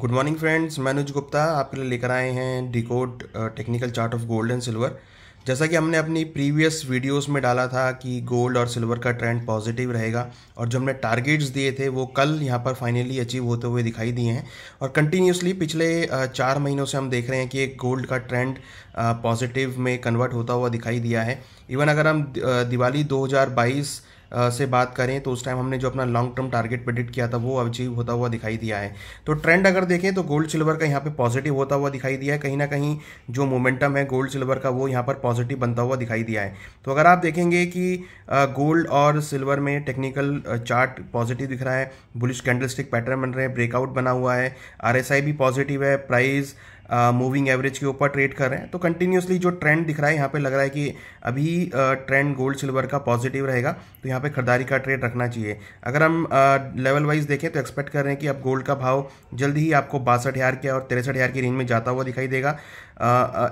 good morning friends मैं अनुज गुप्ता आपके लिए लेकर आए हैं decode technical chart of gold and silver जैसा कि हमने अपनी प्रीवियस वीडियोस में डाला था कि गोल्ड और सिल्वर का ट्रेंड पॉजिटिव रहेगा और जो हमने टारगेट्स दिए थे वो कल यहाँ पर फाइनली अचीव होते हुए दिखाई दिए हैं और कंटिन्यूसली पिछले uh, चार महीनों से हम देख रहे हैं कि एक गोल्ड का ट्रेंड पॉजिटिव uh, में कन्वर्ट होता हुआ दिखाई दिया है इवन अगर हम uh, दिवाली दो से बात करें तो उस टाइम हमने जो अपना लॉन्ग टर्म टारगेट प्रेडिक्ट किया था वो अचीव होता हुआ दिखाई दिया है तो ट्रेंड अगर देखें तो गोल्ड सिल्वर का यहाँ पे पॉजिटिव होता हुआ दिखाई दिया है कहीं ना कहीं जो मोमेंटम है गोल्ड सिल्वर का वो यहाँ पर पॉजिटिव बनता हुआ दिखाई दिया है तो अगर आप देखेंगे कि गोल्ड और सिल्वर में टेक्निकल चार्ट पॉजिटिव दिख रहा है बुलिश कैंडल पैटर्न बन रहे हैं ब्रेकआउट बना हुआ है आर भी पॉजिटिव है प्राइज़ मूविंग एवरेज के ऊपर ट्रेड कर रहे हैं तो कंटिन्यूसली जो ट्रेंड दिख रहा है यहाँ पे लग रहा है कि अभी ट्रेंड गोल्ड सिल्वर का पॉजिटिव रहेगा तो यहाँ पे खरीदारी का ट्रेड रखना चाहिए अगर हम लेवल वाइज देखें तो एक्सपेक्ट कर रहे हैं कि अब गोल्ड का भाव जल्दी ही आपको बासठ हज़ार के और तिरसठ हज़ार की रेंज में जाता हुआ दिखाई देगा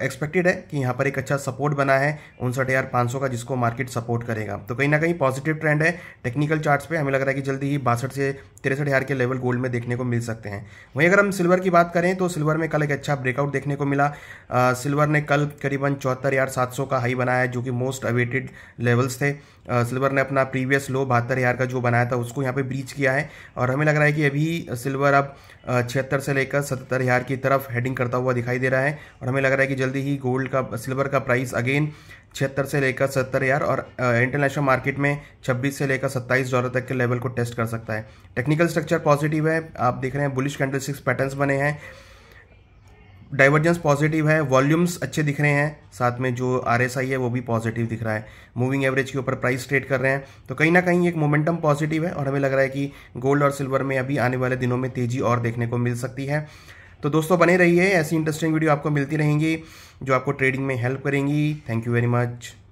एक्सपेक्टेड है कि यहाँ पर एक अच्छा सपोर्ट बना है उनसठ हज़ार पाँच सौ का जिसको मार्केट सपोर्ट करेगा तो कहीं ना कहीं पॉजिटिव ट्रेंड है टेक्निकल चार्ट पे हमें लग रहा है कि जल्दी ही बासठ से तिरसठ हज़ार के लेवल गोल्ड में देखने को मिल सकते हैं वहीं अगर हम सिल्वर की बात करें तो सिल्वर में कल एक अच्छा ब्रेकआउट देखने को मिला आ, सिल्वर ने कल करीबन चौहत्तर हजार सात का हाई बनाया जो कि मोस्ट अवेटेड लेवल्स थे आ, सिल्वर ने अपना प्रीवियस लो बहत्तर हजार का जो बनाया था उसको यहाँ पे ब्रीच किया है और हमें लग रहा है कि अभी सिल्वर अब छिहत्तर से लेकर सतहत्तर हजार की तरफ हेडिंग करता हुआ दिखाई दे रहा है और हमें लग रहा है कि जल्दी ही गोल्ड का सिल्वर का प्राइस अगेन छिहत्तर से लेकर सत्तर हजार और इंटरनेशनल मार्केट में छब्बीस से लेकर सत्ताईस डॉलर तक के लेवल को टेस्ट कर सकता है टेक्निकल स्ट्रक्चर पॉजिटिव है आप देख रहे हैं बुलिश कैंडलस्टिक्स पैटर्न्स बने हैं डाइवर्जेंस पॉजिटिव है वॉल्यूम्स अच्छे दिख रहे हैं साथ में जो आर है वो भी पॉजिटिव दिख रहा है मूविंग एवरेज के ऊपर प्राइस ट्रेड कर रहे हैं तो कहीं ना कहीं एक मोमेंटम पॉजिटिव है और हमें लग रहा है कि गोल्ड और सिल्वर में अभी आने वाले दिनों में तेजी और देखने को मिल सकती है तो दोस्तों बने रहिए ऐसी इंटरेस्टिंग वीडियो आपको मिलती रहेंगी जो आपको ट्रेडिंग में हेल्प करेंगी थैंक यू वेरी मच